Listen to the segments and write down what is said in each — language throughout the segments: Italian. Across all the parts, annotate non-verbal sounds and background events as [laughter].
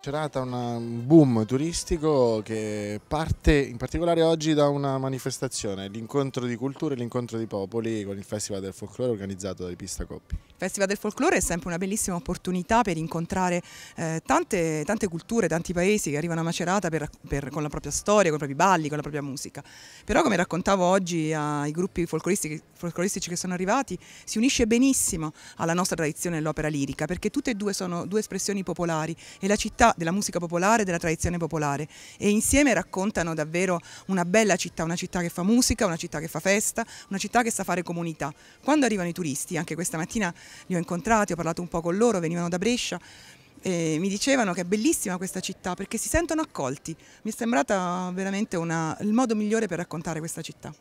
Cerata un boom turistico che parte in particolare oggi da una manifestazione, l'incontro di culture, l'incontro di popoli con il Festival del Folklore organizzato da Ripista Coppi. Il Festival del Folklore è sempre una bellissima opportunità per incontrare eh, tante, tante, culture, tanti paesi che arrivano a Macerata per, per, con la propria storia, con i propri balli, con la propria musica. Però come raccontavo oggi ai gruppi folcloristici, folcloristici che sono arrivati, si unisce benissimo alla nostra tradizione dell'opera lirica perché tutte e due sono due espressioni popolari e la città della musica popolare e della tradizione popolare e insieme raccontano davvero una bella città, una città che fa musica, una città che fa festa, una città che sa fare comunità. Quando arrivano i turisti, anche questa mattina li ho incontrati, ho parlato un po' con loro, venivano da Brescia, e mi dicevano che è bellissima questa città perché si sentono accolti. Mi è sembrata veramente una, il modo migliore per raccontare questa città.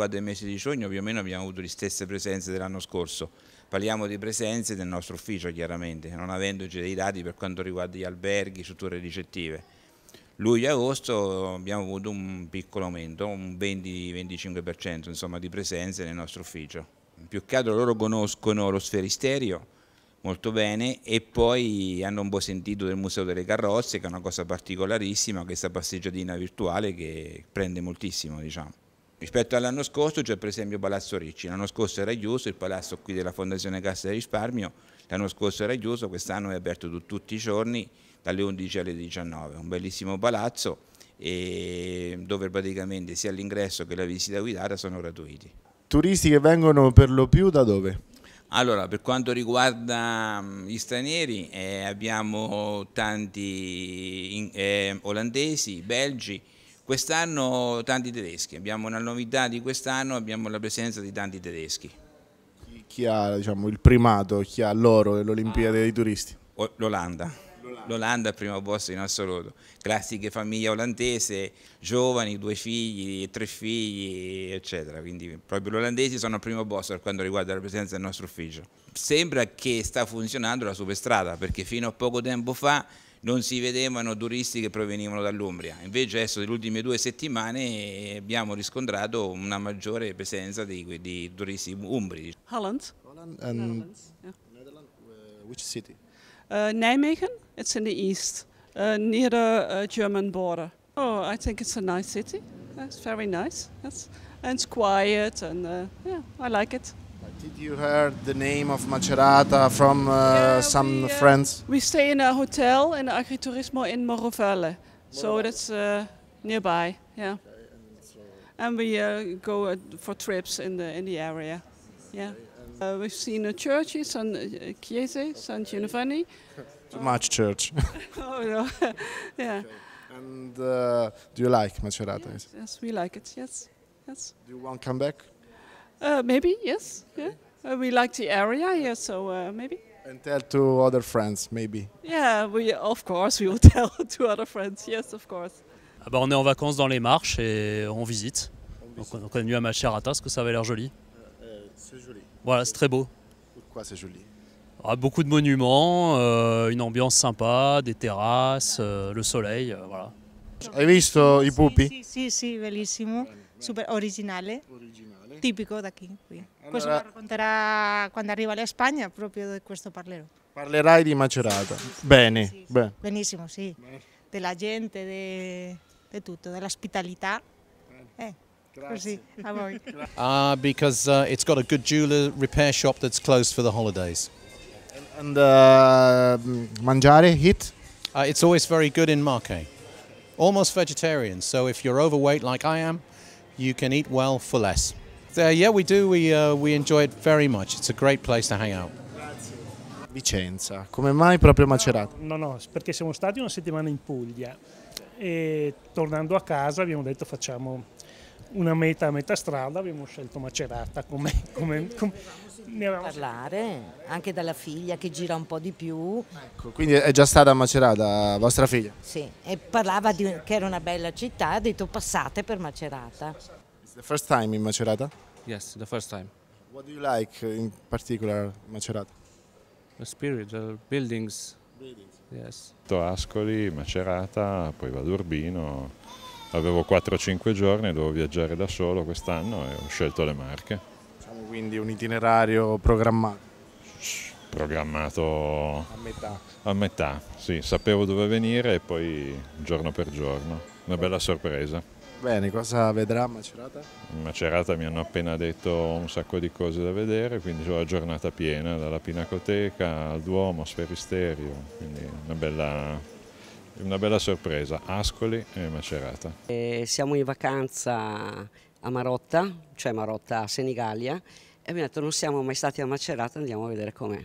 riguardo ai mesi di giugno più o meno abbiamo avuto le stesse presenze dell'anno scorso. Parliamo di presenze del nostro ufficio chiaramente, non avendoci dei dati per quanto riguarda gli alberghi, strutture ricettive. Luglio e agosto abbiamo avuto un piccolo aumento, un 20-25% insomma, di presenze nel nostro ufficio. Più che altro loro conoscono lo sferisterio, molto bene e poi hanno un po' sentito del Museo delle Carrozze che è una cosa particolarissima, questa passeggiatina virtuale che prende moltissimo diciamo. Rispetto all'anno scorso c'è cioè, per esempio Palazzo Ricci, l'anno scorso era chiuso, il palazzo qui della Fondazione Cassa del Risparmio, l'anno scorso era chiuso, quest'anno è aperto tu, tutti i giorni dalle 11 alle 19, un bellissimo palazzo dove praticamente sia l'ingresso che la visita guidata sono gratuiti. Turisti che vengono per lo più da dove? Allora, per quanto riguarda gli stranieri eh, abbiamo tanti eh, olandesi, belgi, Quest'anno tanti tedeschi, abbiamo una novità di quest'anno, abbiamo la presenza di tanti tedeschi. Chi, chi ha diciamo, il primato, chi ha l'oro dell'Olimpiade ah, dei turisti? L'Olanda. L'Olanda al primo posto in assoluto, classiche famiglia olandese, giovani, due figli, tre figli, eccetera. Quindi proprio gli olandesi sono al primo posto per quanto riguarda la presenza del nostro ufficio. Sembra che sta funzionando la superstrada perché fino a poco tempo fa non si vedevano turisti che provenivano dall'Umbria. Invece adesso nelle ultime due settimane abbiamo riscontrato una maggiore presenza di, di turisti umbri. Holland. Holland and um, Netherlands. Yeah. Netherlands. Uh, which city? Uh, Nijmegen. It's in the east, uh, near the uh, German border. Oh, I think it's a nice city. It's very nice. Yes. And it's quiet and uh, yeah, I like it. Did you heard the name of Macerata from uh, yeah, some we, uh, friends? We stay in a hotel in Agriturismo in Morovelle, so that's uh, nearby. Yeah, and, we uh, go uh, for trips in the in the area. Yeah, uh, we've seen a church San Chiese, San Giovanni. Too much church. [laughs] oh no, [laughs] yeah. And do you like Macerata? Yes, yes, we like it. Yes, yes. Do you want to come back? peut uh, maybe yes. Yeah, uh, we like the area here, so uh, maybe. And tell to other friends, maybe. Yeah, we of course we will [laughs] tell to other friends. Yes, of course. Ah bah on est en vacances dans les marches et on visite. On Donc on est venu à Macerata parce que ça avait l'air joli. Euh, euh, c'est joli. Voilà, c'est très beau. Pourquoi c'est joli ah, Beaucoup de monuments, euh, une ambiance sympa, des terrasses, le soleil, voilà. Hai visto i pupi? Sì, sì, sì, bellissimo. super originale, originale. tipico da qui. qui. Allora, questo lo racconterà quando arriva in Spagna, proprio di questo parlerò. Parlerai di Macerata. Sì, sì, Bene. Sì, Bene. Benissimo, sì. Bene. Della gente, di de tutto, dell'ospitalità. Eh. Così, [laughs] Ah, uh, because uh, it's got a good jeweler repair shop that's closed for the holidays. And, uh, mangiare, hit? Uh, it's always very good in Marche. Almost vegetarian, so if you're overweight like I am, you can eat well for less. Uh, yeah, we do. We, uh, we enjoy it very much. It's a great place to hang out. Vicenza, come mai proprio Macerata? No, no, perché siamo stati una settimana in Puglia e tornando a casa abbiamo detto facciamo una meta a metà strada, abbiamo scelto Macerata come... [laughs] come, come ne avevamo... Parlare anche dalla figlia che gira un po' di più. Ecco, quindi è già stata a Macerata vostra figlia? Sì, e parlava di, che era una bella città, ha detto passate per Macerata. It's the first time in Macerata? Yes, the first time. What do you like in particular Macerata? The spirit, the buildings. buildings. Yes. Ascoli, Macerata, poi vado Urbino avevo 4-5 giorni dovevo viaggiare da solo quest'anno e ho scelto le Marche. Diciamo quindi un itinerario programmato? Programmato a metà. A metà, sì, sapevo dove venire e poi giorno per giorno, una bella sorpresa. Bene, cosa vedrà Macerata? Macerata mi hanno appena detto un sacco di cose da vedere, quindi ho la giornata piena, dalla Pinacoteca al Duomo, Sferisterio, quindi una bella una bella sorpresa, Ascoli e Macerata. E siamo in vacanza a Marotta, cioè Marotta a Senigallia, e abbiamo detto non siamo mai stati a Macerata, andiamo a vedere com'è.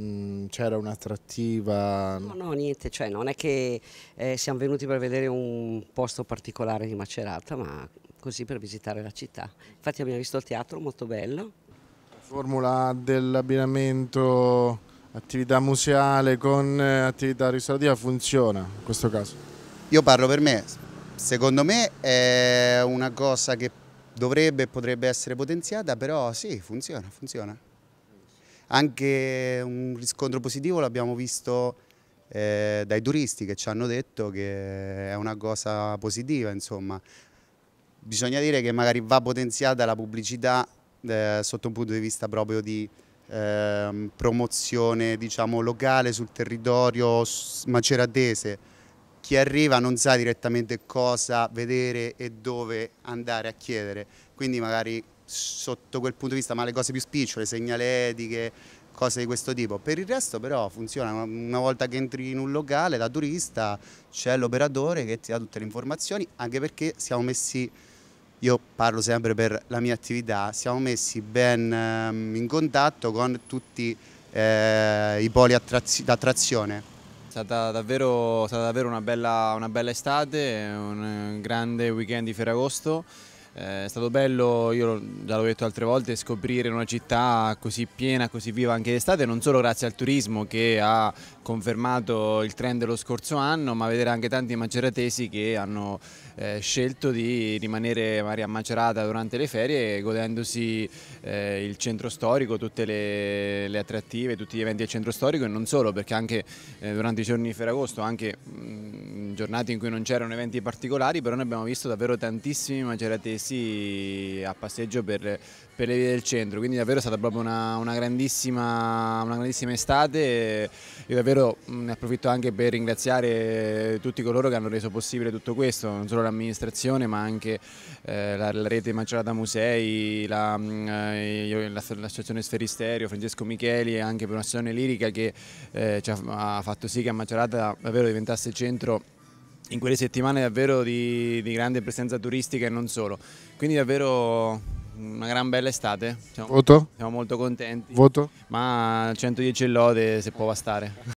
Mm, C'era un'attrattiva? No, no, niente, cioè non è che eh, siamo venuti per vedere un posto particolare di Macerata, ma così per visitare la città. Infatti abbiamo visto il teatro, molto bello. La formula dell'abbinamento attività museale con eh, attività ristorativa funziona in questo caso? Io parlo per me, secondo me è una cosa che dovrebbe e potrebbe essere potenziata, però sì, funziona, funziona. Anche un riscontro positivo l'abbiamo visto eh, dai turisti che ci hanno detto che è una cosa positiva, insomma. Bisogna dire che magari va potenziata la pubblicità eh, sotto un punto di vista proprio di Ehm, promozione diciamo, locale sul territorio maceratese. Chi arriva non sa direttamente cosa vedere e dove andare a chiedere, quindi magari sotto quel punto di vista, ma le cose più spicciole, segnaletiche, cose di questo tipo. Per il resto però funziona, una volta che entri in un locale da turista c'è l'operatore che ti dà tutte le informazioni, anche perché siamo messi io parlo sempre per la mia attività, siamo messi ben ehm, in contatto con tutti eh, i poli d'attrazione. È stata davvero, stata davvero una, bella, una bella estate, un eh, grande weekend di Ferragosto. Eh, è stato bello, io già l'ho detto altre volte, scoprire una città così piena, così viva anche d'estate, non solo grazie al turismo che ha confermato il trend dello scorso anno, ma vedere anche tanti maceratesi che hanno eh, scelto di rimanere magari a Macerata durante le ferie, godendosi eh, il centro storico, tutte le, le, attrattive, tutti gli eventi del centro storico e non solo, perché anche eh, durante i giorni di Ferragosto, anche mh, mm, giornate in cui non c'erano eventi particolari, però noi abbiamo visto davvero tantissimi maceratesi a passeggio per, per le vie del centro, quindi davvero è stata proprio una, una, grandissima, una grandissima, estate Io davvero ne approfitto anche per ringraziare tutti coloro che hanno reso possibile tutto questo, non solo l'amministrazione ma anche eh, la, la, rete Macerata Musei, eh, l'associazione Sferisterio, Francesco Micheli e anche per un'associazione lirica che eh, ha, ha fatto sì che a Macerata davvero diventasse il centro in quelle settimane davvero di, di grande presenza turistica e non solo. Quindi davvero una gran bella estate. Siamo, Voto? Siamo molto contenti. Voto? Ma 110 lode se può bastare.